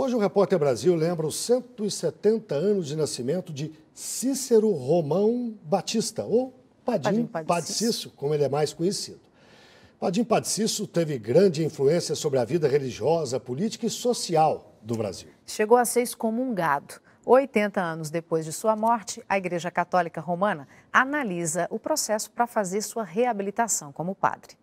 Hoje o Repórter Brasil lembra os 170 anos de nascimento de Cícero Romão Batista, ou Padim, Padim Padcício, como ele é mais conhecido. Padim Padcício teve grande influência sobre a vida religiosa, política e social do Brasil. Chegou a ser excomungado. 80 anos depois de sua morte, a Igreja Católica Romana analisa o processo para fazer sua reabilitação como padre.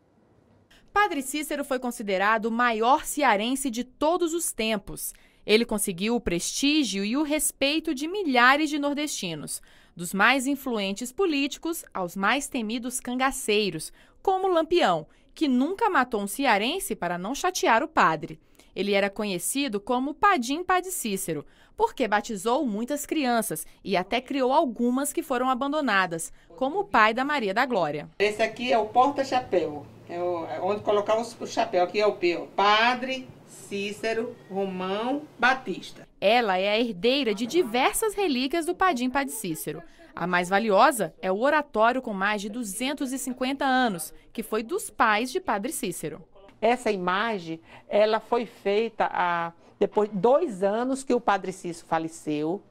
Padre Cícero foi considerado o maior cearense de todos os tempos. Ele conseguiu o prestígio e o respeito de milhares de nordestinos, dos mais influentes políticos aos mais temidos cangaceiros, como Lampião, que nunca matou um cearense para não chatear o padre. Ele era conhecido como Padim Padre Cícero, porque batizou muitas crianças e até criou algumas que foram abandonadas, como o pai da Maria da Glória. Esse aqui é o porta-chapéu, é, é onde colocar o chapéu, aqui é o P, Padre Cícero Romão Batista. Ela é a herdeira de diversas relíquias do Padim Padre Cícero. A mais valiosa é o oratório com mais de 250 anos, que foi dos pais de Padre Cícero. Essa imagem, ela foi feita há, depois de dois anos que o Padre Cício faleceu,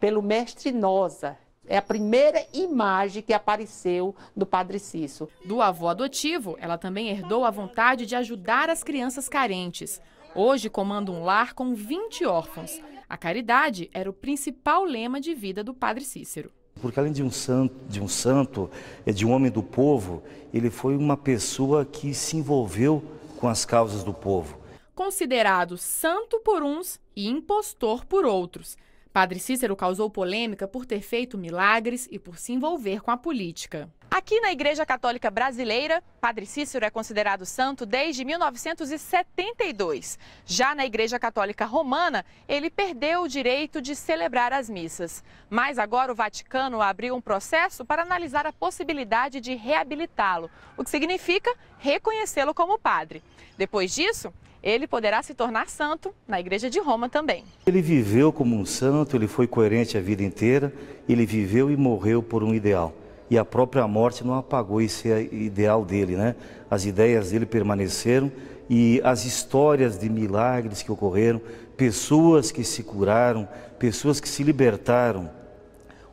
pelo mestre Nosa, é a primeira imagem que apareceu do Padre Cício. Do avô adotivo, ela também herdou a vontade de ajudar as crianças carentes. Hoje comanda um lar com 20 órfãos. A caridade era o principal lema de vida do Padre Cícero. Porque além de um santo, de um santo, é de um homem do povo, ele foi uma pessoa que se envolveu com as causas do povo. Considerado santo por uns e impostor por outros. Padre Cícero causou polêmica por ter feito milagres e por se envolver com a política. Aqui na Igreja Católica Brasileira, Padre Cícero é considerado santo desde 1972. Já na Igreja Católica Romana, ele perdeu o direito de celebrar as missas. Mas agora o Vaticano abriu um processo para analisar a possibilidade de reabilitá-lo, o que significa reconhecê-lo como padre. Depois disso, ele poderá se tornar santo na Igreja de Roma também. Ele viveu como um santo, ele foi coerente a vida inteira, ele viveu e morreu por um ideal. E a própria morte não apagou esse ideal dele, né? As ideias dele permaneceram e as histórias de milagres que ocorreram, pessoas que se curaram, pessoas que se libertaram,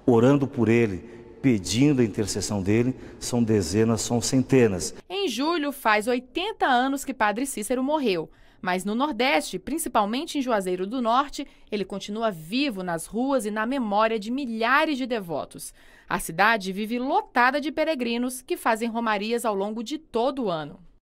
orando por ele, pedindo a intercessão dele, são dezenas, são centenas. Em julho, faz 80 anos que Padre Cícero morreu. Mas no Nordeste, principalmente em Juazeiro do Norte, ele continua vivo nas ruas e na memória de milhares de devotos. A cidade vive lotada de peregrinos que fazem romarias ao longo de todo o ano.